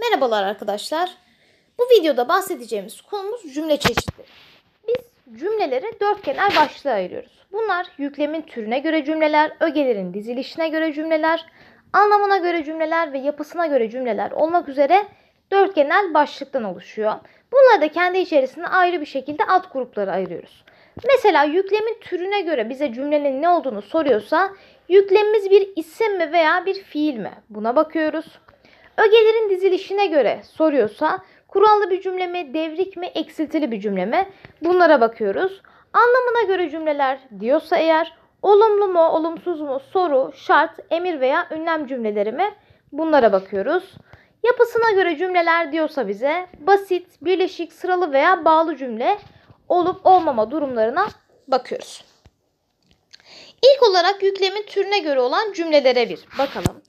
Merhabalar arkadaşlar. Bu videoda bahsedeceğimiz konumuz cümle çeşitleri. Biz cümleleri dört genel başlığa ayırıyoruz. Bunlar yüklemin türüne göre cümleler, ögelerin dizilişine göre cümleler, anlamına göre cümleler ve yapısına göre cümleler olmak üzere dört genel başlıktan oluşuyor. Bunları da kendi içerisinde ayrı bir şekilde alt grupları ayırıyoruz. Mesela yüklemin türüne göre bize cümlenin ne olduğunu soruyorsa yüklemimiz bir isim mi veya bir fiil mi? Buna bakıyoruz. Ögelerin dizilişine göre soruyorsa kurallı bir cümle mi, devrik mi, eksiltili bir cümle mi? Bunlara bakıyoruz. Anlamına göre cümleler diyorsa eğer olumlu mu, olumsuz mu, soru, şart, emir veya ünlem cümleleri mi? Bunlara bakıyoruz. Yapısına göre cümleler diyorsa bize basit, birleşik, sıralı veya bağlı cümle olup olmama durumlarına bakıyoruz. İlk olarak yüklemin türüne göre olan cümlelere bir bakalım.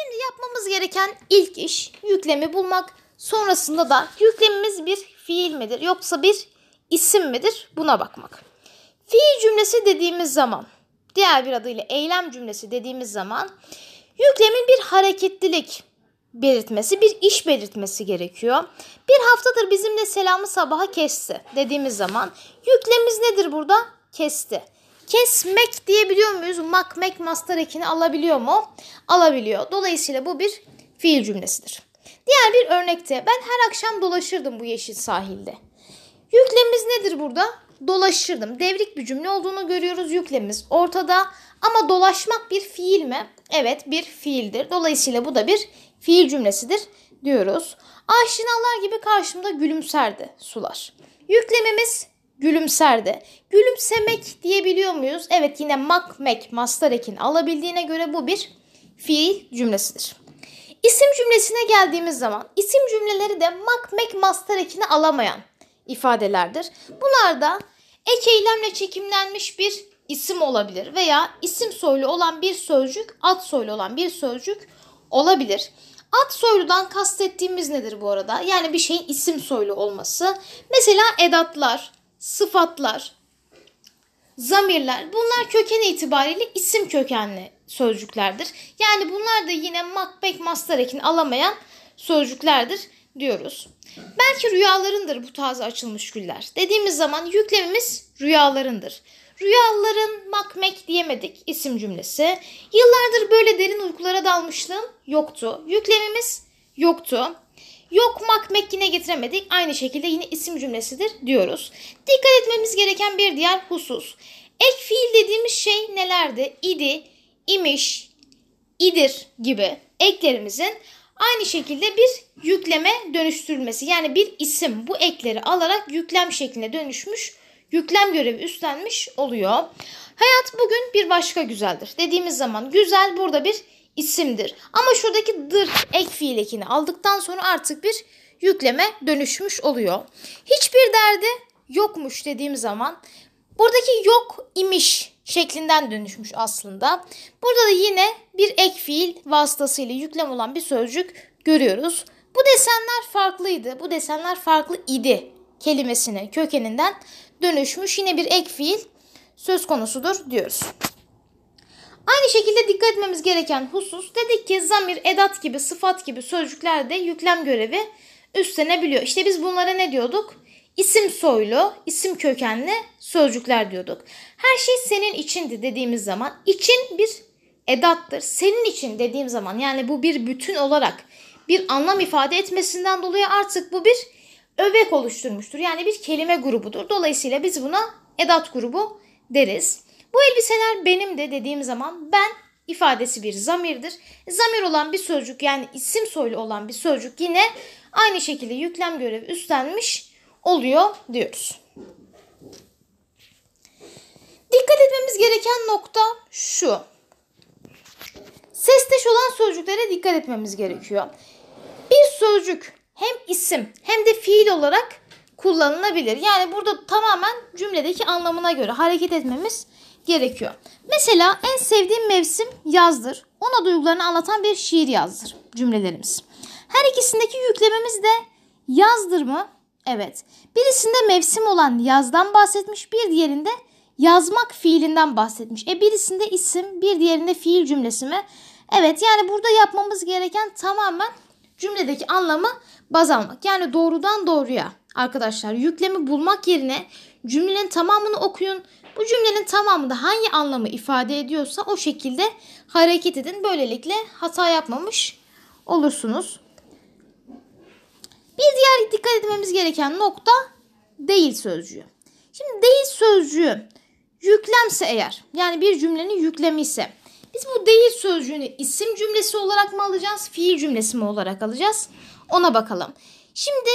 Şimdi yapmamız gereken ilk iş yüklemi bulmak. Sonrasında da yüklemimiz bir fiil midir yoksa bir isim midir buna bakmak. Fiil cümlesi dediğimiz zaman, diğer bir adıyla eylem cümlesi dediğimiz zaman yüklemin bir hareketlilik belirtmesi, bir iş belirtmesi gerekiyor. Bir haftadır bizimle selamı sabaha kesti dediğimiz zaman yüklemimiz nedir burada? Kesti. Kesmek diyebiliyor muyuz? Mak, mek, master ekini alabiliyor mu? Alabiliyor. Dolayısıyla bu bir fiil cümlesidir. Diğer bir örnekte ben her akşam dolaşırdım bu yeşil sahilde. Yüklemimiz nedir burada? Dolaşırdım. Devrik bir cümle olduğunu görüyoruz. Yüklemimiz ortada. Ama dolaşmak bir fiil mi? Evet bir fiildir. Dolayısıyla bu da bir fiil cümlesidir diyoruz. Aşinalar gibi karşımda gülümserdi sular. Yüklemimiz gülümserdi. Gülümsemek diyebiliyor muyuz? Evet yine mak mek master ekin alabildiğine göre bu bir fiil cümlesidir. İsim cümlesine geldiğimiz zaman isim cümleleri de mak mek master ekini alamayan ifadelerdir. Bunlar da ek eylemle çekimlenmiş bir isim olabilir veya isim soylu olan bir sözcük, ad soylu olan bir sözcük olabilir. Ad soyludan kastettiğimiz nedir bu arada? Yani bir şeyin isim soylu olması. Mesela edatlar, sıfatlar, zamirler bunlar köken itibariyle isim kökenli sözcüklerdir. Yani bunlar da yine makbek mastarekin alamayan sözcüklerdir diyoruz. Belki rüyalarındır bu taze açılmış güller. Dediğimiz zaman yüklemimiz rüyalarındır. Rüyaların makmek diyemedik isim cümlesi. Yıllardır böyle derin uykulara dalmışlığım yoktu. Yüklemimiz yoktu. Yok mak yine getiremedik. Aynı şekilde yine isim cümlesidir diyoruz. Dikkat etmemiz gereken bir diğer husus. Ek fiil dediğimiz şey nelerdi? İdi, imiş, idir gibi eklerimizin aynı şekilde bir yükleme dönüştürülmesi. Yani bir isim bu ekleri alarak yüklem şekline dönüşmüş, yüklem görevi üstlenmiş oluyor. Hayat bugün bir başka güzeldir. Dediğimiz zaman güzel burada bir isimdir. Ama şuradaki dır ek fiil aldıktan sonra artık bir yükleme dönüşmüş oluyor. Hiçbir derdi yokmuş dediğim zaman buradaki yok imiş şeklinden dönüşmüş aslında. Burada da yine bir ek fiil vasıtasıyla yüklem olan bir sözcük görüyoruz. Bu desenler farklıydı. Bu desenler farklı idi kelimesine kökeninden dönüşmüş yine bir ek fiil söz konusudur diyoruz. Aynı şekilde dikkat etmemiz gereken husus dedik ki zamir, edat gibi, sıfat gibi sözcüklerde yüklem görevi üstlenebiliyor. İşte biz bunlara ne diyorduk? İsim soylu, isim kökenli sözcükler diyorduk. Her şey senin içindi dediğimiz zaman için bir edattır. Senin için dediğim zaman yani bu bir bütün olarak bir anlam ifade etmesinden dolayı artık bu bir övek oluşturmuştur. Yani bir kelime grubudur. Dolayısıyla biz buna edat grubu deriz. Bu elbiseler benim de dediğim zaman ben ifadesi bir zamirdir. Zamir olan bir sözcük yani isim soylu olan bir sözcük yine aynı şekilde yüklem görevi üstlenmiş oluyor diyoruz. Dikkat etmemiz gereken nokta şu. Sesteş olan sözcüklere dikkat etmemiz gerekiyor. Bir sözcük hem isim hem de fiil olarak kullanılabilir. Yani burada tamamen cümledeki anlamına göre hareket etmemiz gerekiyor gerekiyor. Mesela en sevdiğim mevsim yazdır. Ona duygularını anlatan bir şiir yazdır cümlelerimiz. Her ikisindeki yüklememiz de yazdır mı? Evet. Birisinde mevsim olan yazdan bahsetmiş, bir diğerinde yazmak fiilinden bahsetmiş. E birisinde isim, bir diğerinde fiil cümlesi mi? Evet yani burada yapmamız gereken tamamen cümledeki anlamı baz almak. Yani doğrudan doğruya arkadaşlar yüklemi bulmak yerine Cümlenin tamamını okuyun. Bu cümlenin tamamı da hangi anlamı ifade ediyorsa o şekilde hareket edin. Böylelikle hata yapmamış olursunuz. Bir diğer dikkat etmemiz gereken nokta değil sözcüğü. Şimdi değil sözcüğü yüklemse eğer yani bir cümlenin yüklemi ise biz bu değil sözcüğünü isim cümlesi olarak mı alacağız, fiil cümlesi mi olarak alacağız? Ona bakalım. Şimdi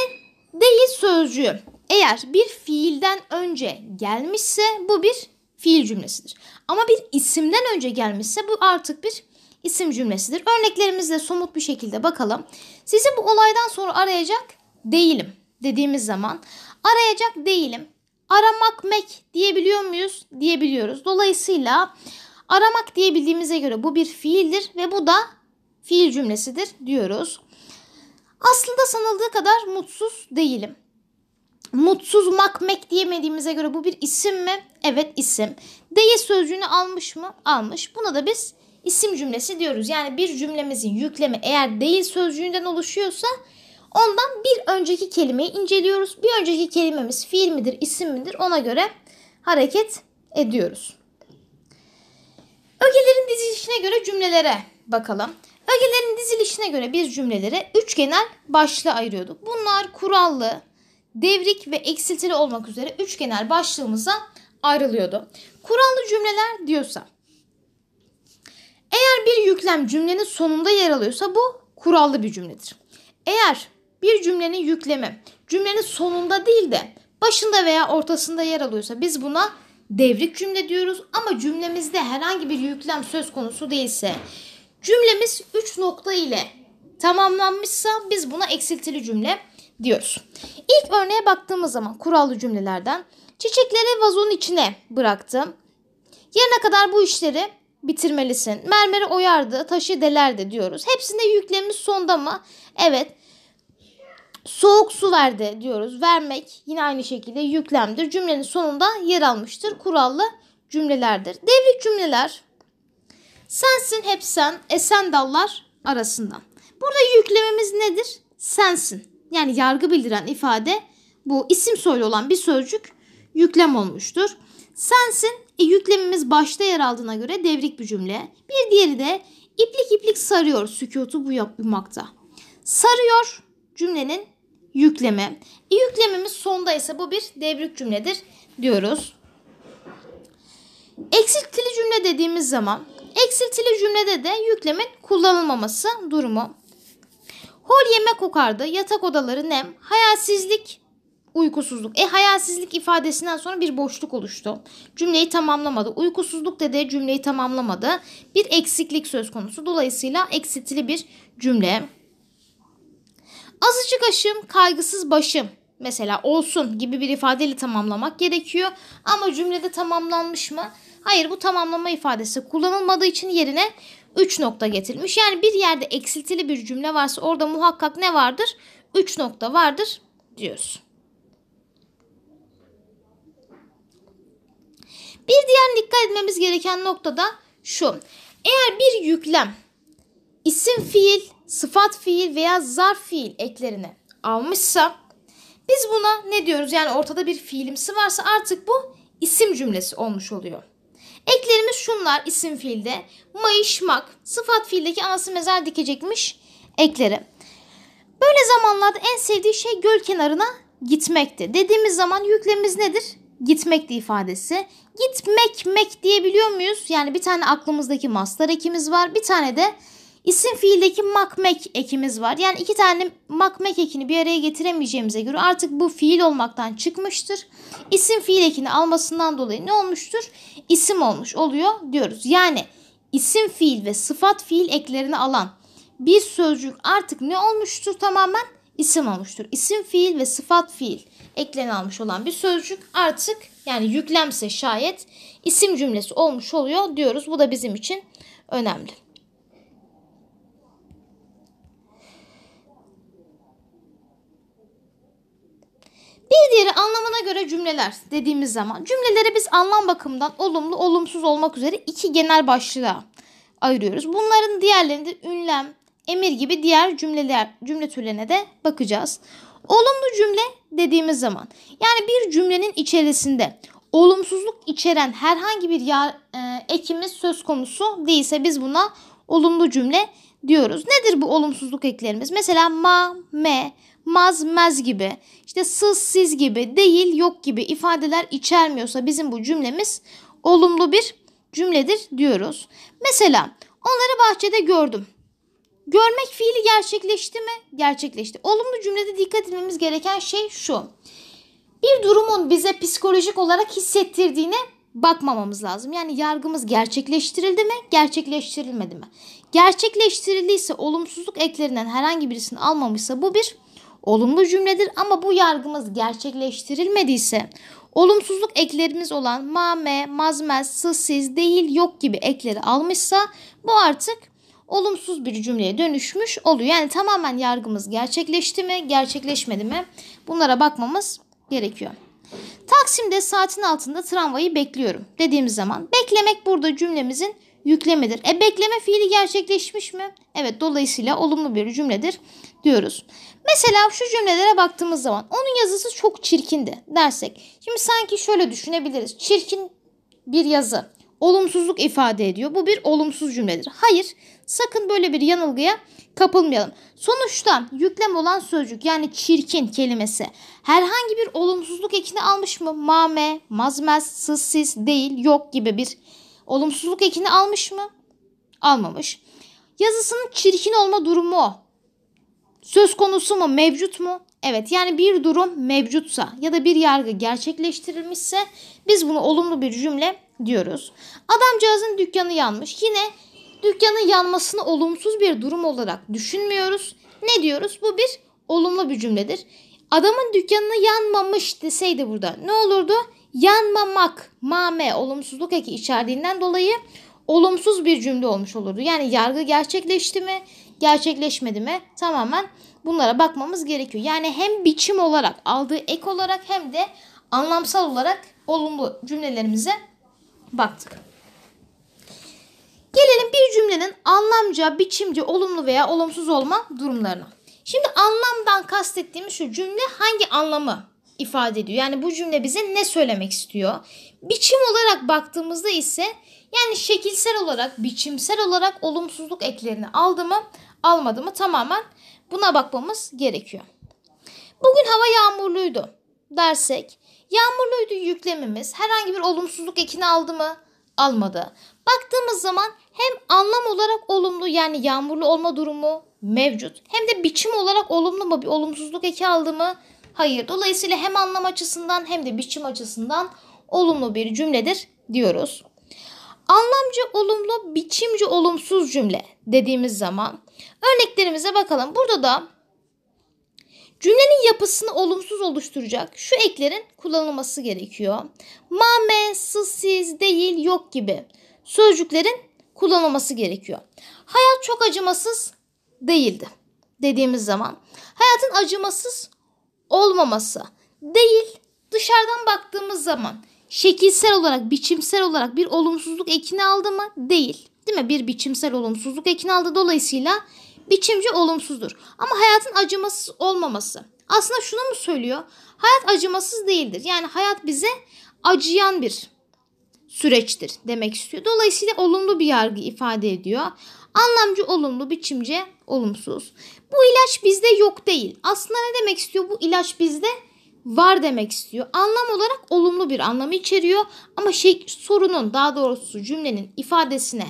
değil sözcüğü eğer bir fiilden önce gelmişse bu bir fiil cümlesidir. Ama bir isimden önce gelmişse bu artık bir isim cümlesidir. Örneklerimizle somut bir şekilde bakalım. Sizi bu olaydan sonra arayacak değilim dediğimiz zaman arayacak değilim. Aramak mek diyebiliyor muyuz? Diyebiliyoruz. Dolayısıyla aramak diyebildiğimize göre bu bir fiildir ve bu da fiil cümlesidir diyoruz. Aslında sanıldığı kadar mutsuz değilim. Mutsuz makmek diyemediğimize göre bu bir isim mi? Evet isim. Deye sözcüğünü almış mı? Almış. Buna da biz isim cümlesi diyoruz. Yani bir cümlemizin yüklemi eğer değil sözcüğünden oluşuyorsa ondan bir önceki kelimeyi inceliyoruz. Bir önceki kelimemiz fiil midir, isim midir ona göre hareket ediyoruz. Ögelerin dizilişine göre cümlelere bakalım. Ögelerin dizilişine göre biz cümlelere üç genel başlığı ayırıyorduk. Bunlar kurallı, devrik ve eksiltili olmak üzere üç genel başlığımıza ayrılıyordu. Kurallı cümleler diyorsa eğer bir yüklem cümlenin sonunda yer alıyorsa bu kurallı bir cümledir. Eğer bir cümlenin yüklemi cümlenin sonunda değil de başında veya ortasında yer alıyorsa biz buna devrik cümle diyoruz ama cümlemizde herhangi bir yüklem söz konusu değilse cümlemiz 3 nokta ile tamamlanmışsa biz buna eksiltili cümle diyoruz. İlk örneğe baktığımız zaman kurallı cümlelerden çiçekleri vazonun içine bıraktım. Yarına kadar bu işleri bitirmelisin. Mermeri oyardı, taşı delerdi diyoruz. Hepsinde yüklemimiz sonda mı? Evet. Soğuk su verdi diyoruz. Vermek yine aynı şekilde yüklemdir. Cümlenin sonunda yer almıştır. Kurallı cümlelerdir. Devrik cümleler sensin hep sen esen dallar arasında. Burada yüklemimiz nedir? Sensin yani yargı bildiren ifade bu isim soylu olan bir sözcük yüklem olmuştur. Sensin e, yüklemimiz başta yer aldığına göre devrik bir cümle. Bir diğeri de iplik iplik sarıyor sükutu bu yapmakta. Sarıyor cümlenin yükleme. E, yüklemimiz sonda ise bu bir devrik cümledir diyoruz. Eksiltili cümle dediğimiz zaman eksiltili cümlede de yüklemin kullanılmaması durumu. Hol yeme kokardı, yatak odaları nem, hayalsizlik, uykusuzluk. E hayalsizlik ifadesinden sonra bir boşluk oluştu. Cümleyi tamamlamadı. Uykusuzluk dedi cümleyi tamamlamadı. Bir eksiklik söz konusu. Dolayısıyla eksiltili bir cümle. Azıcık aşım, kaygısız başım. Mesela olsun gibi bir ifadeyle tamamlamak gerekiyor. Ama cümlede tamamlanmış mı? Hayır bu tamamlama ifadesi kullanılmadığı için yerine 3 nokta getirilmiş. Yani bir yerde eksiltili bir cümle varsa orada muhakkak ne vardır? 3 nokta vardır diyoruz. Bir diğer dikkat etmemiz gereken nokta da şu. Eğer bir yüklem isim fiil, sıfat fiil veya zarf fiil eklerini almışsa biz buna ne diyoruz? Yani ortada bir fiilimsi varsa artık bu isim cümlesi olmuş oluyor. Eklerimiz şunlar isim fiilde. Mayışmak, sıfat fiildeki anası mezar dikecekmiş ekleri. Böyle zamanlarda en sevdiği şey göl kenarına gitmekti. Dediğimiz zaman yüklemimiz nedir? Gitmekti ifadesi. Gitmek mek diyebiliyor muyuz? Yani bir tane aklımızdaki maslar ekimiz var. Bir tane de İsim fiildeki makmek ekimiz var. Yani iki tane makmek ekini bir araya getiremeyeceğimize göre artık bu fiil olmaktan çıkmıştır. İsim fiil ekini almasından dolayı ne olmuştur? İsim olmuş oluyor diyoruz. Yani isim fiil ve sıfat fiil eklerini alan bir sözcük artık ne olmuştur tamamen? isim olmuştur. İsim fiil ve sıfat fiil ekleni almış olan bir sözcük artık yani yüklemse şayet isim cümlesi olmuş oluyor diyoruz. Bu da bizim için önemli. Bir diğeri anlamına göre cümleler dediğimiz zaman cümleleri biz anlam bakımından olumlu, olumsuz olmak üzere iki genel başlığa ayırıyoruz. Bunların diğerlerinde ünlem, emir gibi diğer cümleler, cümle türlerine de bakacağız. Olumlu cümle dediğimiz zaman yani bir cümlenin içerisinde olumsuzluk içeren herhangi bir ya, e, ekimiz söz konusu değilse biz buna olumlu cümle diyoruz. Nedir bu olumsuzluk eklerimiz? Mesela ma, me, maz, mez gibi işte sız siz gibi değil yok gibi ifadeler içermiyorsa bizim bu cümlemiz olumlu bir cümledir diyoruz. Mesela onları bahçede gördüm. Görmek fiili gerçekleşti mi? Gerçekleşti. Olumlu cümlede dikkat etmemiz gereken şey şu. Bir durumun bize psikolojik olarak hissettirdiğine bakmamamız lazım. Yani yargımız gerçekleştirildi mi, gerçekleştirilmedi mi? Gerçekleştirildiyse olumsuzluk eklerinden herhangi birisini almamışsa bu bir olumlu cümledir ama bu yargımız gerçekleştirilmediyse olumsuzluk eklerimiz olan mame, mazmez, sı, siz, değil, yok gibi ekleri almışsa bu artık olumsuz bir cümleye dönüşmüş oluyor. Yani tamamen yargımız gerçekleşti mi, gerçekleşmedi mi? Bunlara bakmamız gerekiyor. Taksim'de saatin altında tramvayı bekliyorum dediğimiz zaman beklemek burada cümlemizin yüklemedir. E bekleme fiili gerçekleşmiş mi? Evet dolayısıyla olumlu bir cümledir diyoruz. Mesela şu cümlelere baktığımız zaman onun yazısı çok çirkindi dersek. Şimdi sanki şöyle düşünebiliriz. Çirkin bir yazı olumsuzluk ifade ediyor. Bu bir olumsuz cümledir. Hayır sakın böyle bir yanılgıya kapılmayalım. Sonuçta yüklem olan sözcük yani çirkin kelimesi herhangi bir olumsuzluk ekini almış mı? Mame, mazmez, sızsız değil, yok gibi bir Olumsuzluk ekini almış mı? Almamış. Yazısının çirkin olma durumu o. Söz konusu mu? Mevcut mu? Evet yani bir durum mevcutsa ya da bir yargı gerçekleştirilmişse biz bunu olumlu bir cümle diyoruz. Adamcağızın dükkanı yanmış. Yine dükkanın yanmasını olumsuz bir durum olarak düşünmüyoruz. Ne diyoruz? Bu bir olumlu bir cümledir. Adamın dükkanını yanmamış deseydi burada ne olurdu? yanmamak mame olumsuzluk eki içerdiğinden dolayı olumsuz bir cümle olmuş olurdu. Yani yargı gerçekleşti mi, gerçekleşmedi mi tamamen bunlara bakmamız gerekiyor. Yani hem biçim olarak aldığı ek olarak hem de anlamsal olarak olumlu cümlelerimize baktık. Gelelim bir cümlenin anlamca, biçimce, olumlu veya olumsuz olma durumlarına. Şimdi anlamdan kastettiğimiz şu cümle hangi anlamı ifade ediyor. Yani bu cümle bize ne söylemek istiyor? Biçim olarak baktığımızda ise yani şekilsel olarak, biçimsel olarak olumsuzluk eklerini aldı mı, almadı mı tamamen buna bakmamız gerekiyor. Bugün hava yağmurluydu dersek, yağmurluydu yüklemimiz herhangi bir olumsuzluk ekini aldı mı? Almadı. Baktığımız zaman hem anlam olarak olumlu yani yağmurlu olma durumu mevcut. Hem de biçim olarak olumlu mu bir olumsuzluk eki aldı mı? Hayır. Dolayısıyla hem anlam açısından hem de biçim açısından olumlu bir cümledir diyoruz. Anlamcı olumlu, biçimci olumsuz cümle dediğimiz zaman örneklerimize bakalım. Burada da Cümlenin yapısını olumsuz oluşturacak şu eklerin kullanılması gerekiyor. Mame, sızsız, değil, yok gibi sözcüklerin kullanılması gerekiyor. Hayat çok acımasız değildi dediğimiz zaman. Hayatın acımasız olmaması değil dışarıdan baktığımız zaman şekilsel olarak biçimsel olarak bir olumsuzluk ekini aldı mı? Değil. Değil mi? Bir biçimsel olumsuzluk ekini aldı. Dolayısıyla biçimci olumsuzdur. Ama hayatın acımasız olmaması. Aslında şunu mu söylüyor? Hayat acımasız değildir. Yani hayat bize acıyan bir süreçtir demek istiyor. Dolayısıyla olumlu bir yargı ifade ediyor. Anlamcı olumlu, biçimce olumsuz. Bu ilaç bizde yok değil. Aslında ne demek istiyor? Bu ilaç bizde var demek istiyor. Anlam olarak olumlu bir anlamı içeriyor ama şey sorunun daha doğrusu cümlenin ifadesine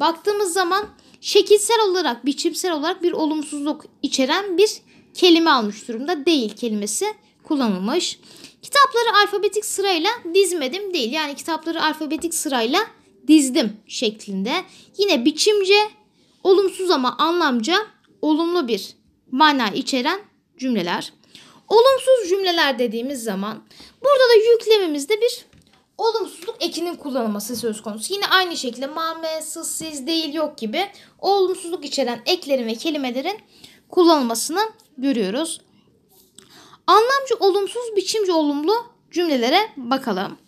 baktığımız zaman şekilsel olarak, biçimsel olarak bir olumsuzluk içeren bir kelime almış durumda. Değil kelimesi kullanılmış. Kitapları alfabetik sırayla dizmedim değil. Yani kitapları alfabetik sırayla dizdim şeklinde. Yine biçimce, olumsuz ama anlamca olumlu bir mana içeren cümleler. Olumsuz cümleler dediğimiz zaman burada da yüklememizde bir olumsuzluk ekinin kullanılması söz konusu. Yine aynı şekilde mame, sız, siz, değil, yok gibi olumsuzluk içeren eklerin ve kelimelerin kullanılmasını görüyoruz. Anlamcı olumsuz, biçimci olumlu cümlelere bakalım.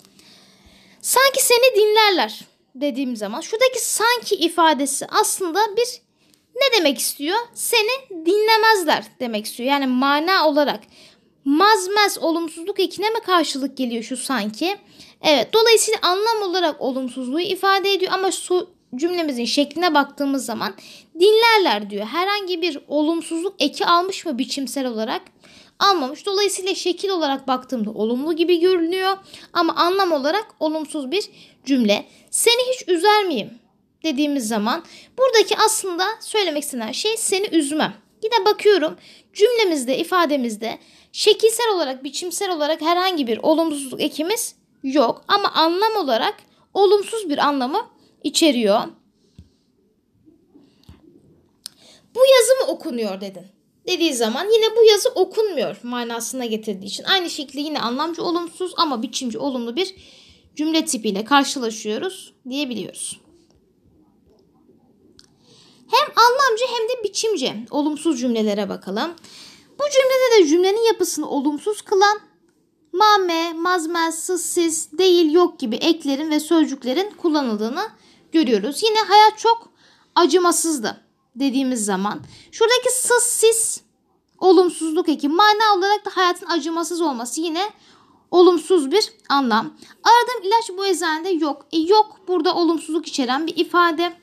Sanki seni dinlerler dediğim zaman şuradaki sanki ifadesi aslında bir ne demek istiyor? Seni dinlemezler demek istiyor. Yani mana olarak mazmez olumsuzluk ekine mi karşılık geliyor şu sanki? Evet dolayısıyla anlam olarak olumsuzluğu ifade ediyor ama su cümlemizin şekline baktığımız zaman dinlerler diyor. Herhangi bir olumsuzluk eki almış mı biçimsel olarak? Almamış. Dolayısıyla şekil olarak baktığımda olumlu gibi görünüyor ama anlam olarak olumsuz bir cümle. Seni hiç üzer miyim? dediğimiz zaman buradaki aslında söylemek istenen şey seni üzmem. Yine bakıyorum cümlemizde ifademizde şekilsel olarak biçimsel olarak herhangi bir olumsuzluk ekimiz yok ama anlam olarak olumsuz bir anlamı içeriyor. Bu yazı mı okunuyor dedin dediği zaman yine bu yazı okunmuyor manasına getirdiği için. Aynı şekilde yine anlamcı olumsuz ama biçimci olumlu bir cümle tipiyle karşılaşıyoruz diyebiliyoruz. Hem anlamcı hem de biçimci olumsuz cümlelere bakalım. Bu cümlede de cümlenin yapısını olumsuz kılan mame, mazmez, sız, siz, değil, yok gibi eklerin ve sözcüklerin kullanıldığını görüyoruz. Yine hayat çok acımasızdı dediğimiz zaman. Şuradaki sız, siz olumsuzluk eki. Mana olarak da hayatın acımasız olması yine olumsuz bir anlam. Aradığım ilaç bu eczanede yok. E, yok burada olumsuzluk içeren bir ifade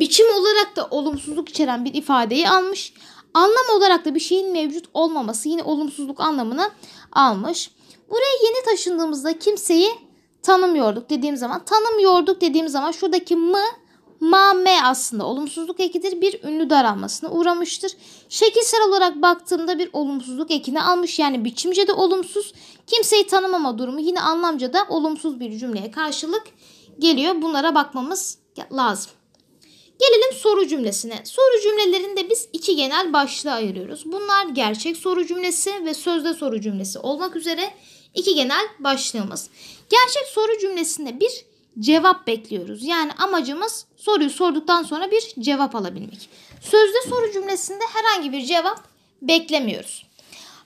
biçim olarak da olumsuzluk içeren bir ifadeyi almış. Anlam olarak da bir şeyin mevcut olmaması yine olumsuzluk anlamına almış. Buraya yeni taşındığımızda kimseyi tanımıyorduk dediğim zaman tanımıyorduk dediğim zaman şuradaki mı ma me aslında olumsuzluk ekidir bir ünlü daralmasına uğramıştır. Şekilsel olarak baktığımda bir olumsuzluk ekini almış yani biçimce de olumsuz kimseyi tanımama durumu yine anlamca da olumsuz bir cümleye karşılık geliyor bunlara bakmamız lazım. Gelelim soru cümlesine. Soru cümlelerinde biz iki genel başlığa ayırıyoruz. Bunlar gerçek soru cümlesi ve sözde soru cümlesi olmak üzere iki genel başlığımız. Gerçek soru cümlesinde bir cevap bekliyoruz. Yani amacımız soruyu sorduktan sonra bir cevap alabilmek. Sözde soru cümlesinde herhangi bir cevap beklemiyoruz.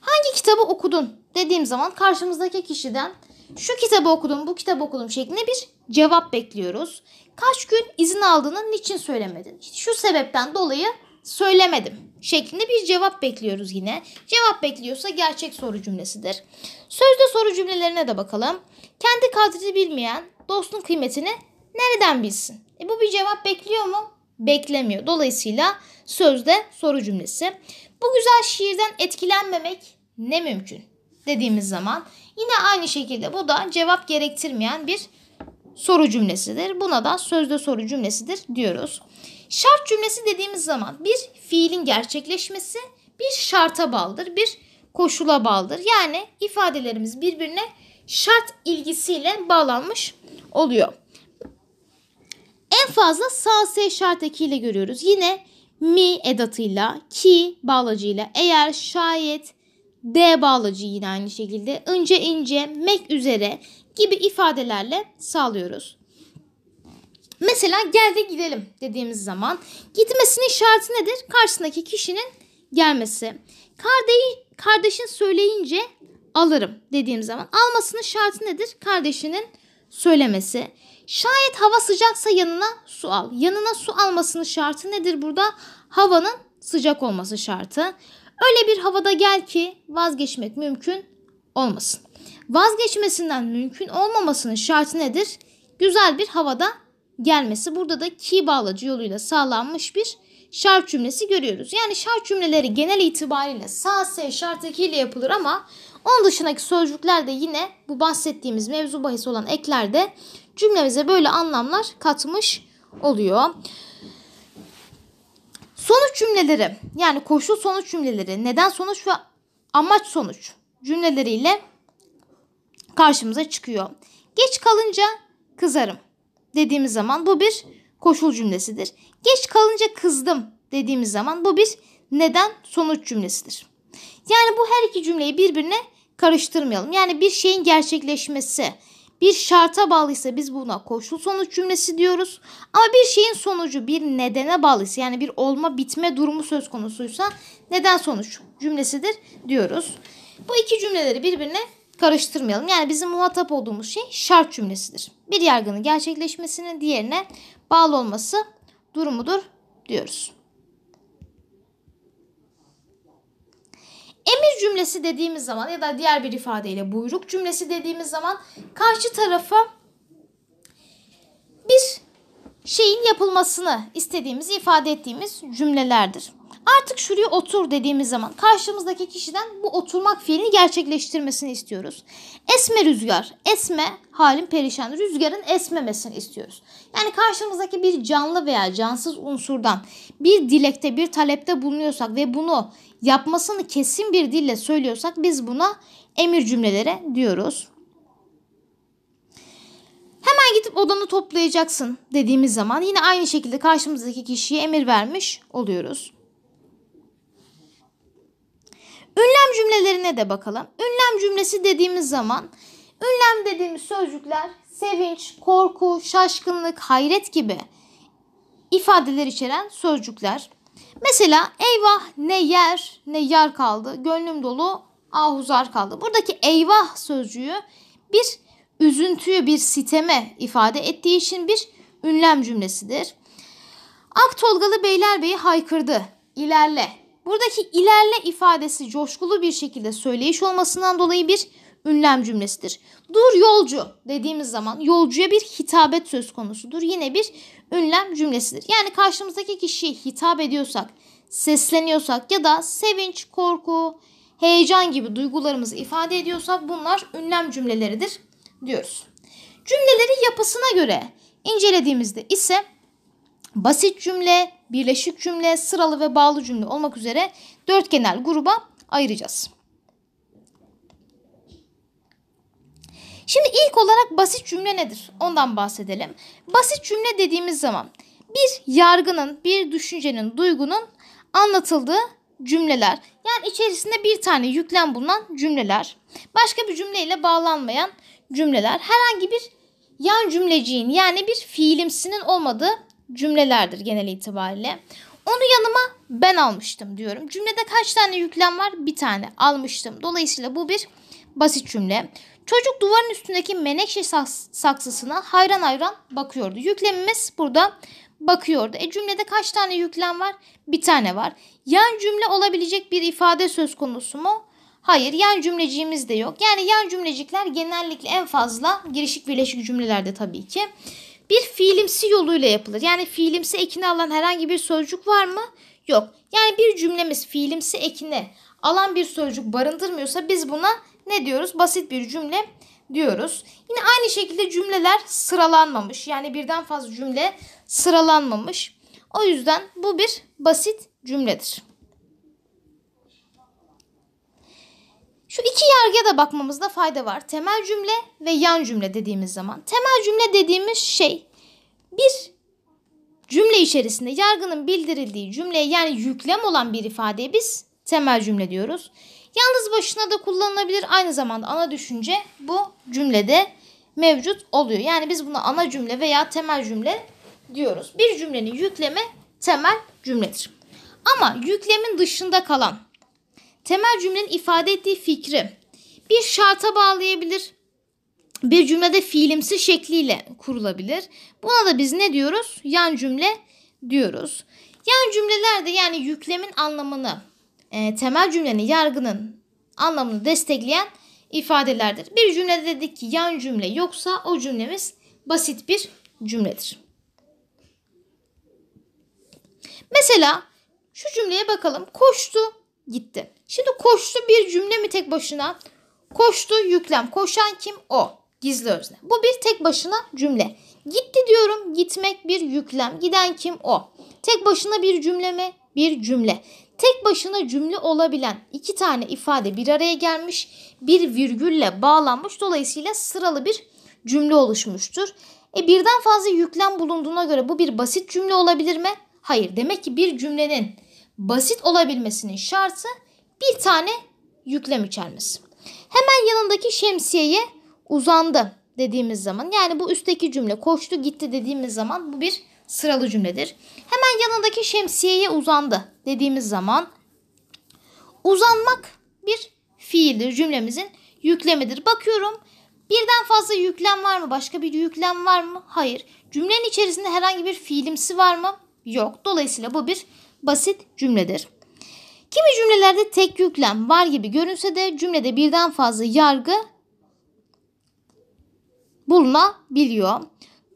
Hangi kitabı okudun dediğim zaman karşımızdaki kişiden şu kitabı okudum, bu kitabı okudum şeklinde bir cevap bekliyoruz. Kaç gün izin aldığını niçin söylemedin? İşte şu sebepten dolayı söylemedim şeklinde bir cevap bekliyoruz yine. Cevap bekliyorsa gerçek soru cümlesidir. Sözde soru cümlelerine de bakalım. Kendi kadrini bilmeyen dostun kıymetini nereden bilsin? E bu bir cevap bekliyor mu? Beklemiyor. Dolayısıyla sözde soru cümlesi. Bu güzel şiirden etkilenmemek ne mümkün? Dediğimiz zaman Yine aynı şekilde bu da cevap gerektirmeyen bir soru cümlesidir. Buna da sözde soru cümlesidir diyoruz. Şart cümlesi dediğimiz zaman bir fiilin gerçekleşmesi bir şarta bağlıdır, bir koşula bağlıdır. Yani ifadelerimiz birbirine şart ilgisiyle bağlanmış oluyor. En fazla sağ S şart ekiyle görüyoruz. Yine mi edatıyla, ki bağlacıyla, eğer, şayet, D bağlacı yine aynı şekilde ince ince mek üzere gibi ifadelerle sağlıyoruz. Mesela gel de gidelim dediğimiz zaman gitmesinin şartı nedir? Karşısındaki kişinin gelmesi. Kardeş, kardeşin söyleyince alırım dediğim zaman almasının şartı nedir? Kardeşinin söylemesi. Şayet hava sıcaksa yanına su al. Yanına su almasının şartı nedir burada? Havanın sıcak olması şartı. Öyle bir havada gel ki vazgeçmek mümkün olmasın. Vazgeçmesinden mümkün olmamasının şartı nedir? Güzel bir havada gelmesi. Burada da ki bağlacı yoluyla sağlanmış bir şart cümlesi görüyoruz. Yani şart cümleleri genel itibariyle sağ S şart ile yapılır ama onun dışındaki sözcükler de yine bu bahsettiğimiz mevzu bahis olan eklerde cümlemize böyle anlamlar katmış oluyor. Sonuç cümleleri yani koşul sonuç cümleleri, neden sonuç ve amaç sonuç cümleleriyle karşımıza çıkıyor. Geç kalınca kızarım dediğimiz zaman bu bir koşul cümlesidir. Geç kalınca kızdım dediğimiz zaman bu bir neden sonuç cümlesidir. Yani bu her iki cümleyi birbirine karıştırmayalım. Yani bir şeyin gerçekleşmesi, bir şarta bağlıysa biz buna koşul sonuç cümlesi diyoruz. Ama bir şeyin sonucu bir nedene bağlıysa yani bir olma bitme durumu söz konusuysa neden sonuç cümlesidir diyoruz. Bu iki cümleleri birbirine karıştırmayalım. Yani bizim muhatap olduğumuz şey şart cümlesidir. Bir yargının gerçekleşmesinin diğerine bağlı olması durumudur diyoruz. Emir cümlesi dediğimiz zaman ya da diğer bir ifadeyle buyruk cümlesi dediğimiz zaman karşı tarafa bir şeyin yapılmasını istediğimiz, ifade ettiğimiz cümlelerdir. Artık şuraya otur dediğimiz zaman karşımızdaki kişiden bu oturmak fiilini gerçekleştirmesini istiyoruz. Esme rüzgar, esme halin perişan, rüzgarın esmemesini istiyoruz. Yani karşımızdaki bir canlı veya cansız unsurdan bir dilekte, bir talepte bulunuyorsak ve bunu yapmasını kesin bir dille söylüyorsak biz buna emir cümlelere diyoruz. Hemen gidip odanı toplayacaksın dediğimiz zaman yine aynı şekilde karşımızdaki kişiye emir vermiş oluyoruz. Ünlem cümlelerine de bakalım. Ünlem cümlesi dediğimiz zaman ünlem dediğimiz sözcükler sevinç, korku, şaşkınlık, hayret gibi ifadeler içeren sözcükler. Mesela eyvah ne yer ne yar kaldı. Gönlüm dolu ahuzar kaldı. Buradaki eyvah sözcüğü bir üzüntüyü bir siteme ifade ettiği için bir ünlem cümlesidir. Ak Tolgalı Beylerbeyi haykırdı. İlerle. Buradaki ilerle ifadesi coşkulu bir şekilde söyleyiş olmasından dolayı bir ünlem cümlesidir. Dur yolcu dediğimiz zaman yolcuya bir hitabet söz konusudur. Yine bir ünlem cümlesidir. Yani karşımızdaki kişiye hitap ediyorsak, sesleniyorsak ya da sevinç, korku, heyecan gibi duygularımızı ifade ediyorsak bunlar ünlem cümleleridir diyoruz. Cümleleri yapısına göre incelediğimizde ise basit cümle, birleşik cümle, sıralı ve bağlı cümle olmak üzere dört genel gruba ayıracağız. Şimdi ilk olarak basit cümle nedir? Ondan bahsedelim. Basit cümle dediğimiz zaman bir yargının, bir düşüncenin, duygunun anlatıldığı cümleler. Yani içerisinde bir tane yüklem bulunan cümleler. Başka bir cümleyle bağlanmayan cümleler. Herhangi bir yan cümleciğin yani bir fiilimsinin olmadığı cümlelerdir genel itibariyle. Onu yanıma ben almıştım diyorum. Cümlede kaç tane yüklem var? Bir tane almıştım. Dolayısıyla bu bir basit cümle. Çocuk duvarın üstündeki menekşe saksısına hayran hayran bakıyordu. Yüklemimiz burada bakıyordu. E cümlede kaç tane yüklem var? Bir tane var. Yan cümle olabilecek bir ifade söz konusu mu? Hayır yan cümleciğimiz de yok. Yani yan cümlecikler genellikle en fazla girişik birleşik cümlelerde tabii ki. Bir fiilimsi yoluyla yapılır. Yani fiilimsi ekini alan herhangi bir sözcük var mı? Yok. Yani bir cümlemiz fiilimsi ekini alan bir sözcük barındırmıyorsa biz buna ne diyoruz? Basit bir cümle diyoruz. Yine aynı şekilde cümleler sıralanmamış. Yani birden fazla cümle sıralanmamış. O yüzden bu bir basit cümledir. Şu iki yargıya da bakmamızda fayda var. Temel cümle ve yan cümle dediğimiz zaman. Temel cümle dediğimiz şey bir cümle içerisinde yargının bildirildiği cümleye yani yüklem olan bir ifadeye biz temel cümle diyoruz. Yalnız başına da kullanılabilir. Aynı zamanda ana düşünce bu cümlede mevcut oluyor. Yani biz buna ana cümle veya temel cümle diyoruz. Bir cümlenin yükleme temel cümledir. Ama yüklemin dışında kalan temel cümlenin ifade ettiği fikri bir şarta bağlayabilir. Bir cümlede fiilimsi şekliyle kurulabilir. Buna da biz ne diyoruz? Yan cümle diyoruz. Yan cümlelerde yani yüklemin anlamını e, temel cümlenin yargının anlamını destekleyen ifadelerdir. Bir cümlede dedik ki yan cümle yoksa o cümlemiz basit bir cümledir. Mesela şu cümleye bakalım. Koştu, gitti. Şimdi koştu bir cümle mi tek başına? Koştu yüklem. Koşan kim? O. Gizli özne. Bu bir tek başına cümle. Gitti diyorum. Gitmek bir yüklem. Giden kim? O. Tek başına bir cümle mi? Bir cümle. Tek başına cümle olabilen iki tane ifade bir araya gelmiş, bir virgülle bağlanmış. Dolayısıyla sıralı bir cümle oluşmuştur. E birden fazla yüklem bulunduğuna göre bu bir basit cümle olabilir mi? Hayır. Demek ki bir cümlenin basit olabilmesinin şartı bir tane yüklem içermesi. Hemen yanındaki şemsiyeye uzandı dediğimiz zaman yani bu üstteki cümle koştu gitti dediğimiz zaman bu bir sıralı cümledir. Hemen yanındaki şemsiyeye uzandı dediğimiz zaman uzanmak bir fiildir cümlemizin yüklemidir. Bakıyorum birden fazla yüklem var mı? Başka bir yüklem var mı? Hayır. Cümlenin içerisinde herhangi bir fiilimsi var mı? Yok. Dolayısıyla bu bir basit cümledir. Kimi cümlelerde tek yüklem var gibi görünse de cümlede birden fazla yargı bulunabiliyor.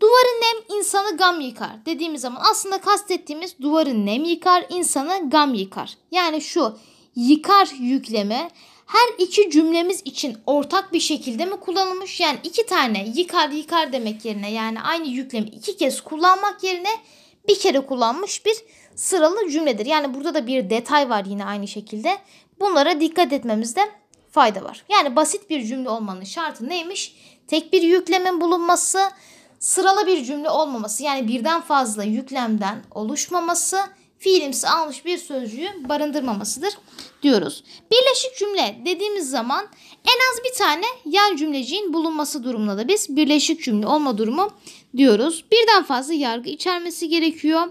Duvarın nem insanı gam yıkar dediğimiz zaman aslında kastettiğimiz duvarın nem yıkar, insanı gam yıkar. Yani şu yıkar yükleme her iki cümlemiz için ortak bir şekilde mi kullanılmış? Yani iki tane yıkar yıkar demek yerine yani aynı yüklemi iki kez kullanmak yerine bir kere kullanmış bir sıralı cümledir. Yani burada da bir detay var yine aynı şekilde. Bunlara dikkat etmemizde fayda var. Yani basit bir cümle olmanın şartı neymiş? Tek bir yüklemin bulunması, sıralı bir cümle olmaması yani birden fazla yüklemden oluşmaması fiilimsi almış bir sözcüğü barındırmamasıdır diyoruz. Birleşik cümle dediğimiz zaman en az bir tane yan cümleciğin bulunması durumunda da biz birleşik cümle olma durumu diyoruz. Birden fazla yargı içermesi gerekiyor.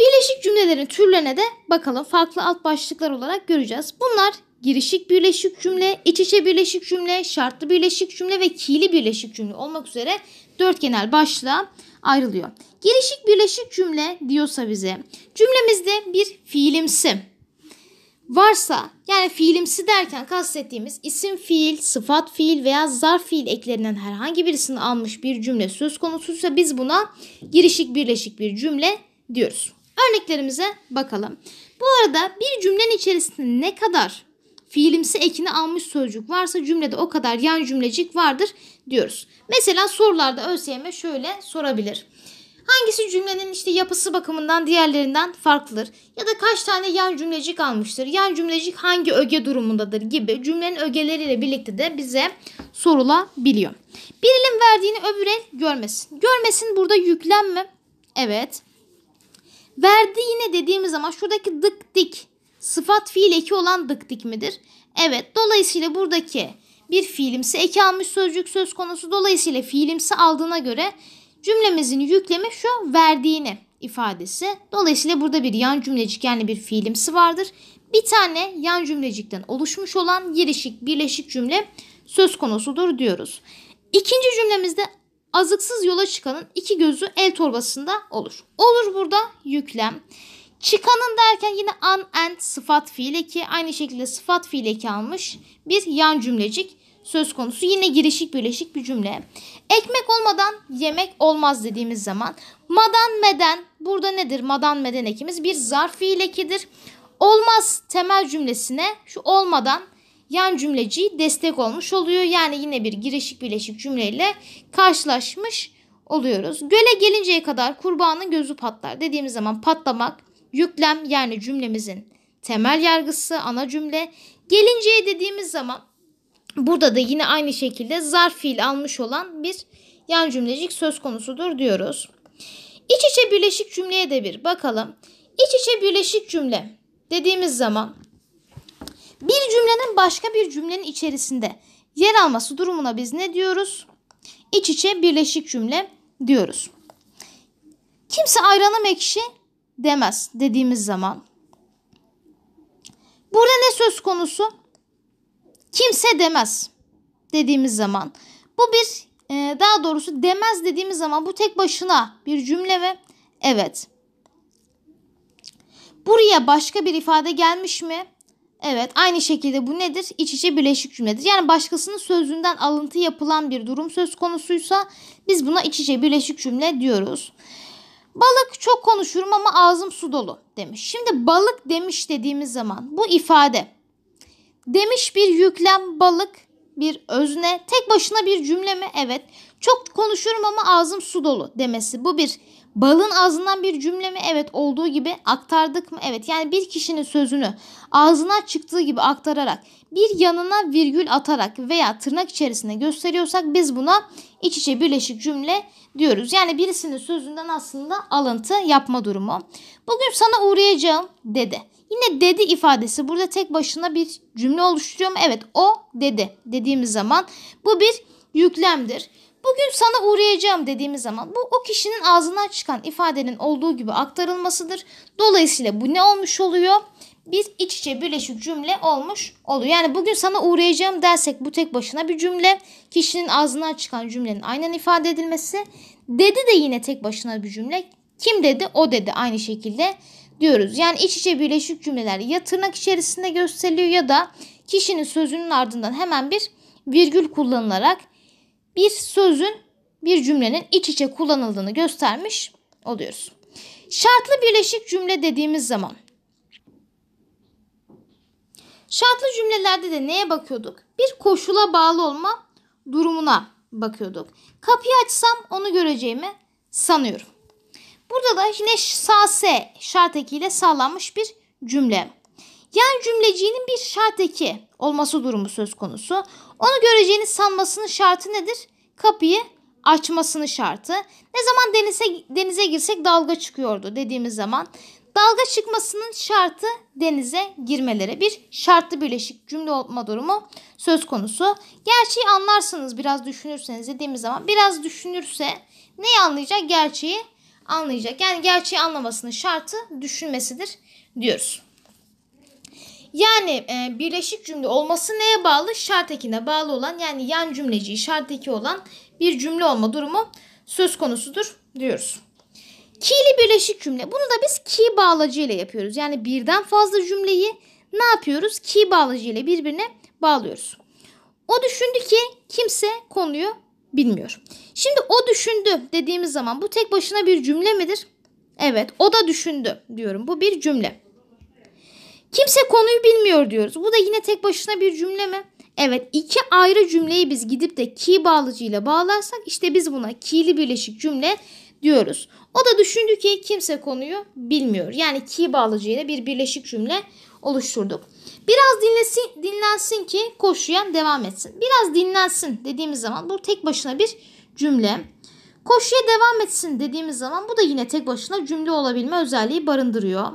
Birleşik cümlelerin türlerine de bakalım farklı alt başlıklar olarak göreceğiz. Bunlar girişik birleşik cümle, iç içe birleşik cümle, şartlı birleşik cümle ve kili birleşik cümle olmak üzere dört genel başlığa ayrılıyor. Girişik birleşik cümle diyorsa bize cümlemizde bir fiilimsi varsa yani fiilimsi derken kastettiğimiz isim fiil, sıfat fiil veya zarf fiil eklerinden herhangi birisini almış bir cümle söz konusuysa biz buna girişik birleşik bir cümle diyoruz. Örneklerimize bakalım. Bu arada bir cümlenin içerisinde ne kadar fiilimsi ekini almış sözcük varsa cümlede o kadar yan cümlecik vardır diyoruz. Mesela sorularda ÖSYM şöyle sorabilir. Hangisi cümlenin işte yapısı bakımından diğerlerinden farklıdır? Ya da kaç tane yan cümlecik almıştır? Yan cümlecik hangi öge durumundadır gibi cümlenin ögeleriyle birlikte de bize sorulabiliyor. Birinin verdiğini öbür el görmesin. Görmesin burada yüklenme. mi? Evet. Verdiğine dediğimiz zaman şuradaki dık dik sıfat fiil eki olan dık midir? Evet dolayısıyla buradaki bir fiilimsi eki almış sözcük söz konusu. Dolayısıyla fiilimsi aldığına göre cümlemizin yüklemi şu verdiğini ifadesi. Dolayısıyla burada bir yan cümlecik yani bir fiilimsi vardır. Bir tane yan cümlecikten oluşmuş olan girişik birleşik cümle söz konusudur diyoruz. İkinci cümlemizde azıksız yola çıkanın iki gözü el torbasında olur. Olur burada yüklem. Çıkanın derken yine an and sıfat fiil ki Aynı şekilde sıfat fiil ki almış. Bir yan cümlecik söz konusu. Yine girişik birleşik bir cümle. Ekmek olmadan yemek olmaz dediğimiz zaman madan meden burada nedir? Madan meden ekimiz bir zarf fiil ekidir. Olmaz temel cümlesine şu olmadan yan cümleci destek olmuş oluyor. Yani yine bir girişik birleşik cümleyle karşılaşmış oluyoruz. Göle gelinceye kadar kurbanın gözü patlar dediğimiz zaman patlamak Yüklem yani cümlemizin temel yargısı ana cümle. Gelinceye dediğimiz zaman burada da yine aynı şekilde zarf fiil almış olan bir yan cümlecik söz konusudur diyoruz. İç içe birleşik cümleye de bir bakalım. İç içe birleşik cümle dediğimiz zaman bir cümlenin başka bir cümlenin içerisinde yer alması durumuna biz ne diyoruz? İç içe birleşik cümle diyoruz. Kimse ayranım ekşi, demez dediğimiz zaman. Burada ne söz konusu? Kimse demez dediğimiz zaman. Bu bir e, daha doğrusu demez dediğimiz zaman bu tek başına bir cümle ve Evet. Buraya başka bir ifade gelmiş mi? Evet aynı şekilde bu nedir? İç içe birleşik cümledir. Yani başkasının sözünden alıntı yapılan bir durum söz konusuysa biz buna iç içe birleşik cümle diyoruz. Balık çok konuşurum ama ağzım su dolu demiş. Şimdi balık demiş dediğimiz zaman bu ifade demiş bir yüklem balık bir özne tek başına bir cümle mi? Evet. Çok konuşurum ama ağzım su dolu demesi. Bu bir balın ağzından bir cümle mi? Evet. Olduğu gibi aktardık mı? Evet. Yani bir kişinin sözünü ağzına çıktığı gibi aktararak bir yanına virgül atarak veya tırnak içerisinde gösteriyorsak biz buna iç içe birleşik cümle diyoruz. Yani birisinin sözünden aslında alıntı yapma durumu. Bugün sana uğrayacağım dedi. Yine dedi ifadesi burada tek başına bir cümle oluşturuyor mu? Evet o dedi dediğimiz zaman bu bir yüklemdir. Bugün sana uğrayacağım dediğimiz zaman bu o kişinin ağzından çıkan ifadenin olduğu gibi aktarılmasıdır. Dolayısıyla bu ne olmuş oluyor? bir iç içe birleşik cümle olmuş oluyor. Yani bugün sana uğrayacağım dersek bu tek başına bir cümle. Kişinin ağzından çıkan cümlenin aynen ifade edilmesi. Dedi de yine tek başına bir cümle. Kim dedi o dedi aynı şekilde diyoruz. Yani iç içe birleşik cümleler ya tırnak içerisinde gösteriliyor ya da kişinin sözünün ardından hemen bir virgül kullanılarak bir sözün bir cümlenin iç içe kullanıldığını göstermiş oluyoruz. Şartlı birleşik cümle dediğimiz zaman Şartlı cümlelerde de neye bakıyorduk? Bir koşula bağlı olma durumuna bakıyorduk. Kapıyı açsam onu göreceğimi sanıyorum. Burada da yine sase şart ekiyle sağlanmış bir cümle. Yani cümleciğinin bir şart eki olması durumu söz konusu. Onu göreceğini sanmasının şartı nedir? Kapıyı açmasının şartı. Ne zaman denize, denize girsek dalga çıkıyordu dediğimiz zaman Dalga çıkmasının şartı denize girmelere Bir şartlı birleşik cümle olma durumu söz konusu. Gerçeği anlarsınız biraz düşünürseniz dediğimiz zaman biraz düşünürse neyi anlayacak? Gerçeği anlayacak. Yani gerçeği anlamasının şartı düşünmesidir diyoruz. Yani e, birleşik cümle olması neye bağlı? Şart ekine bağlı olan yani yan cümleciği şart eki olan bir cümle olma durumu söz konusudur diyoruz. Kili birleşik cümle. Bunu da biz ki bağlacı ile yapıyoruz. Yani birden fazla cümleyi ne yapıyoruz? Ki bağlacı ile birbirine bağlıyoruz. O düşündü ki kimse konuyu bilmiyor. Şimdi o düşündü dediğimiz zaman bu tek başına bir cümle midir? Evet o da düşündü diyorum. Bu bir cümle. Kimse konuyu bilmiyor diyoruz. Bu da yine tek başına bir cümle mi? Evet iki ayrı cümleyi biz gidip de ki bağlacı ile bağlarsak işte biz buna ki'li birleşik cümle diyoruz. O da düşündü ki kimse konuyu bilmiyor. Yani ki bağlacıyla bir birleşik cümle oluşturduk. Biraz dinlesin, dinlensin ki koşuya devam etsin. Biraz dinlensin dediğimiz zaman bu tek başına bir cümle. Koşuya devam etsin dediğimiz zaman bu da yine tek başına cümle olabilme özelliği barındırıyor.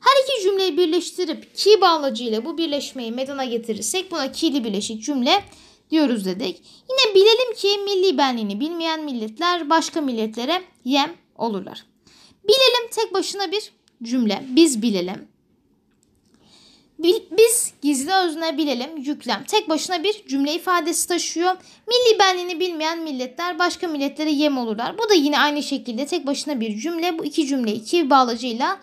Her iki cümleyi birleştirip ki bağlacıyla bu birleşmeyi medana getirirsek buna kili birleşik cümle diyoruz dedik. Yine bilelim ki milli benliğini bilmeyen milletler başka milletlere yem olurlar. Bilelim tek başına bir cümle. Biz bilelim. Biz gizli özne bilelim yüklem. Tek başına bir cümle ifadesi taşıyor. Milli benliğini bilmeyen milletler başka milletlere yem olurlar. Bu da yine aynı şekilde tek başına bir cümle. Bu iki cümle iki bağlacıyla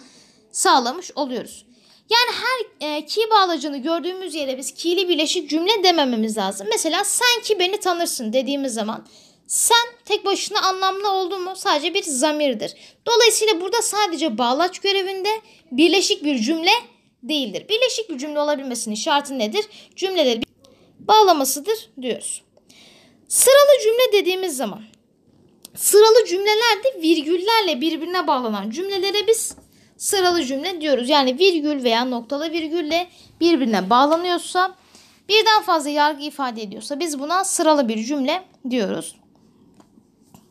sağlamış oluyoruz. Yani her e, ki bağlacını gördüğümüz yere biz ki'li birleşik cümle demememiz lazım. Mesela sen ki beni tanırsın dediğimiz zaman sen tek başına anlamlı oldu mu sadece bir zamirdir. Dolayısıyla burada sadece bağlaç görevinde birleşik bir cümle değildir. Birleşik bir cümle olabilmesinin şartı nedir? Cümleleri bağlamasıdır diyoruz. Sıralı cümle dediğimiz zaman sıralı cümlelerde virgüllerle birbirine bağlanan cümlelere biz sıralı cümle diyoruz. Yani virgül veya noktalı virgülle birbirine bağlanıyorsa birden fazla yargı ifade ediyorsa biz buna sıralı bir cümle diyoruz.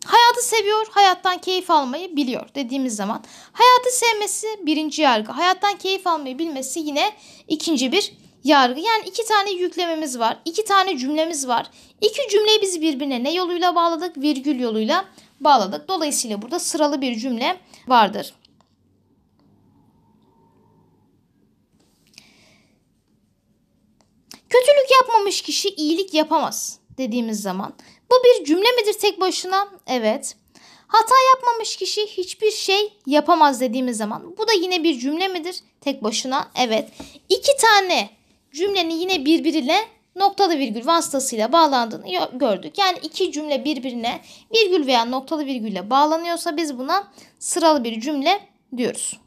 Hayatı seviyor, hayattan keyif almayı biliyor dediğimiz zaman hayatı sevmesi birinci yargı, hayattan keyif almayı bilmesi yine ikinci bir yargı. Yani iki tane yüklememiz var, iki tane cümlemiz var. İki cümleyi biz birbirine ne yoluyla bağladık? Virgül yoluyla bağladık. Dolayısıyla burada sıralı bir cümle vardır. Kötülük yapmamış kişi iyilik yapamaz dediğimiz zaman. Bu bir cümle midir tek başına? Evet. Hata yapmamış kişi hiçbir şey yapamaz dediğimiz zaman. Bu da yine bir cümle midir? Tek başına evet. İki tane cümlenin yine birbiriyle noktalı virgül vasıtasıyla bağlandığını gördük. Yani iki cümle birbirine virgül veya noktalı virgülle bağlanıyorsa biz buna sıralı bir cümle diyoruz.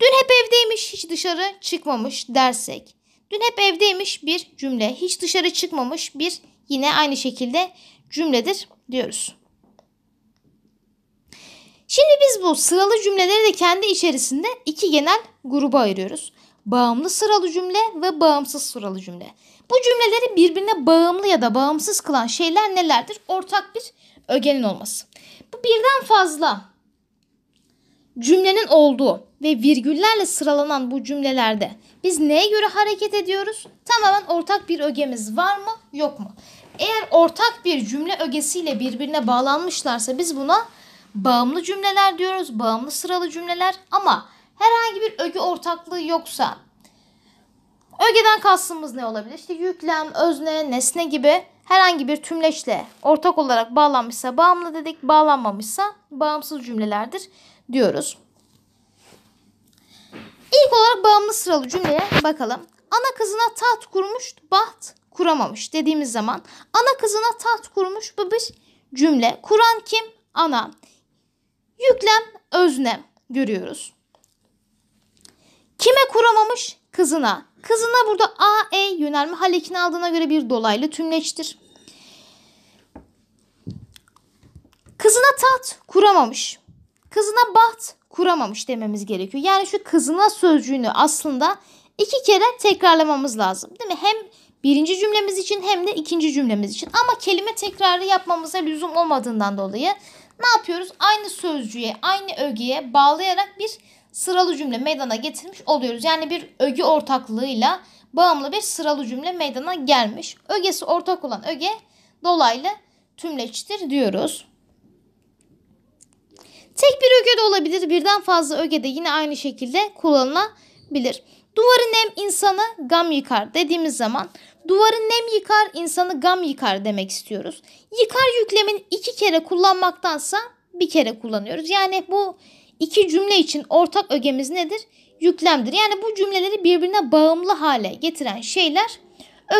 Dün hep evdeymiş hiç dışarı çıkmamış dersek Dün hep evdeymiş bir cümle. Hiç dışarı çıkmamış bir yine aynı şekilde cümledir diyoruz. Şimdi biz bu sıralı cümleleri de kendi içerisinde iki genel gruba ayırıyoruz. Bağımlı sıralı cümle ve bağımsız sıralı cümle. Bu cümleleri birbirine bağımlı ya da bağımsız kılan şeyler nelerdir? Ortak bir ögenin olması. Bu birden fazla cümlenin olduğu ve virgüllerle sıralanan bu cümlelerde biz neye göre hareket ediyoruz? Tamamen ortak bir ögemiz var mı yok mu? Eğer ortak bir cümle ögesiyle birbirine bağlanmışlarsa biz buna bağımlı cümleler diyoruz, bağımlı sıralı cümleler ama herhangi bir öge ortaklığı yoksa ögeden kastımız ne olabilir? İşte yüklem, özne, nesne gibi herhangi bir tümleçle ortak olarak bağlanmışsa bağımlı dedik, bağlanmamışsa bağımsız cümlelerdir diyoruz. İlk olarak bağımlı sıralı cümleye bakalım. Ana kızına taht kurmuş, baht kuramamış dediğimiz zaman ana kızına taht kurmuş bu bir cümle. Kur'an kim? Ana. Yüklem, özne görüyoruz. Kime kuramamış? Kızına. Kızına burada A, E yönelme halekini aldığına göre bir dolaylı tümleçtir. Kızına taht kuramamış. Kızına baht kuramamış dememiz gerekiyor. Yani şu kızına sözcüğünü aslında iki kere tekrarlamamız lazım. Değil mi? Hem birinci cümlemiz için hem de ikinci cümlemiz için. Ama kelime tekrarı yapmamıza lüzum olmadığından dolayı ne yapıyoruz? Aynı sözcüğe, aynı ögeye bağlayarak bir sıralı cümle meydana getirmiş oluyoruz. Yani bir öge ortaklığıyla bağımlı bir sıralı cümle meydana gelmiş. Ögesi ortak olan öge dolaylı tümleçtir diyoruz. Tek bir öge de olabilir, birden fazla öge de yine aynı şekilde kullanılabilir. Duvarın nem insanı gam yıkar dediğimiz zaman duvarın nem yıkar insanı gam yıkar demek istiyoruz. Yıkar yüklemin iki kere kullanmaktansa bir kere kullanıyoruz. Yani bu iki cümle için ortak ögemiz nedir? Yüklemdir. Yani bu cümleleri birbirine bağımlı hale getiren şeyler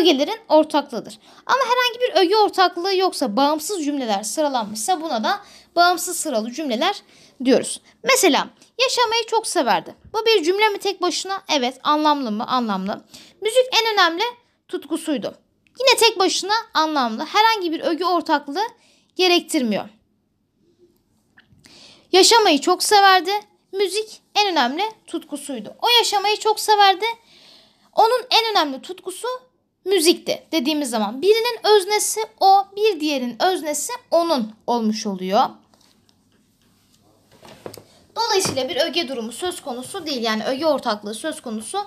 ögelerin ortaklığıdır. Ama herhangi bir öge ortaklığı yoksa bağımsız cümleler sıralanmışsa buna da bağımsız sıralı cümleler diyoruz. Mesela yaşamayı çok severdi. Bu bir cümle mi tek başına? Evet. Anlamlı mı? Anlamlı. Müzik en önemli tutkusuydu. Yine tek başına anlamlı. Herhangi bir ögü ortaklığı gerektirmiyor. Yaşamayı çok severdi. Müzik en önemli tutkusuydu. O yaşamayı çok severdi. Onun en önemli tutkusu müzikti dediğimiz zaman birinin öznesi o, bir diğerinin öznesi onun olmuş oluyor. Dolayısıyla bir öge durumu söz konusu değil. Yani öge ortaklığı söz konusu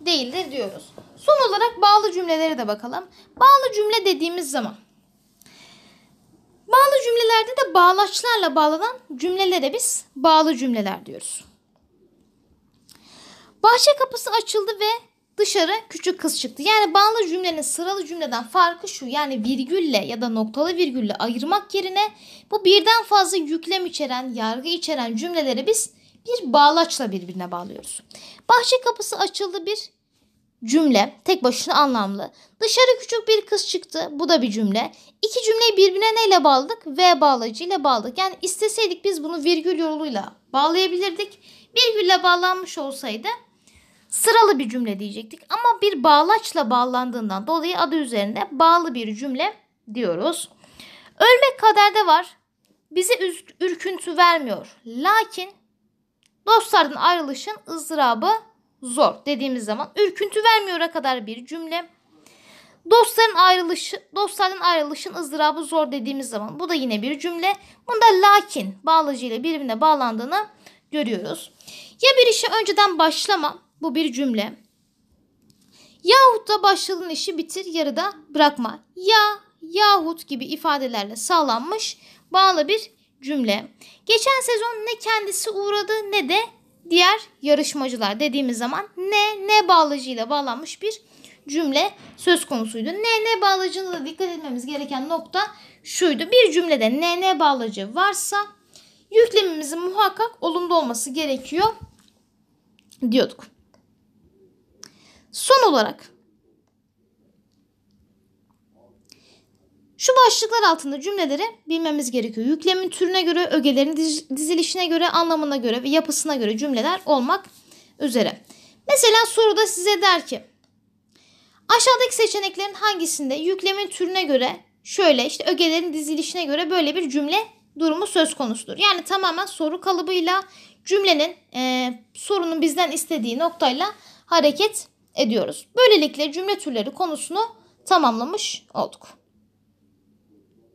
değildir diyoruz. Son olarak bağlı cümlelere de bakalım. Bağlı cümle dediğimiz zaman bağlı cümlelerde de bağlaçlarla bağlanan cümlelere biz bağlı cümleler diyoruz. Bahçe kapısı açıldı ve dışarı küçük kız çıktı. Yani bağlı cümlenin sıralı cümleden farkı şu. Yani virgülle ya da noktalı virgülle ayırmak yerine bu birden fazla yüklem içeren, yargı içeren cümleleri biz bir bağlaçla birbirine bağlıyoruz. Bahçe kapısı açıldı bir cümle tek başına anlamlı. Dışarı küçük bir kız çıktı. Bu da bir cümle. İki cümleyi birbirine neyle bağladık? V bağlacı ile bağladık. Yani isteseydik biz bunu virgül yoluyla bağlayabilirdik. Virgülle bağlanmış olsaydı sıralı bir cümle diyecektik. Ama bir bağlaçla bağlandığından dolayı adı üzerinde bağlı bir cümle diyoruz. Ölmek kaderde var. Bizi ürküntü vermiyor. Lakin dostlardan ayrılışın ızdırabı zor dediğimiz zaman ürküntü vermiyora kadar bir cümle. Dostların ayrılışı, dostların ayrılışın ızdırabı zor dediğimiz zaman bu da yine bir cümle. Bunda lakin bağlacı ile birbirine bağlandığını görüyoruz. Ya bir işe önceden başlamam. Bu bir cümle. Yahut da başladığın işi bitir yarıda bırakma. Ya yahut gibi ifadelerle sağlanmış bağlı bir cümle. Geçen sezon ne kendisi uğradı ne de diğer yarışmacılar dediğimiz zaman ne ne bağlacıyla bağlanmış bir cümle söz konusuydu. Ne ne bağlacında da dikkat etmemiz gereken nokta şuydu. Bir cümlede ne ne bağlacı varsa yüklemimizin muhakkak olumlu olması gerekiyor diyorduk. Son olarak Şu başlıklar altında cümleleri bilmemiz gerekiyor. Yüklemin türüne göre, ögelerin dizilişine göre, anlamına göre ve yapısına göre cümleler olmak üzere. Mesela soruda size der ki aşağıdaki seçeneklerin hangisinde yüklemin türüne göre şöyle işte ögelerin dizilişine göre böyle bir cümle durumu söz konusudur. Yani tamamen soru kalıbıyla cümlenin e, sorunun bizden istediği noktayla hareket ediyoruz. Böylelikle cümle türleri konusunu tamamlamış olduk.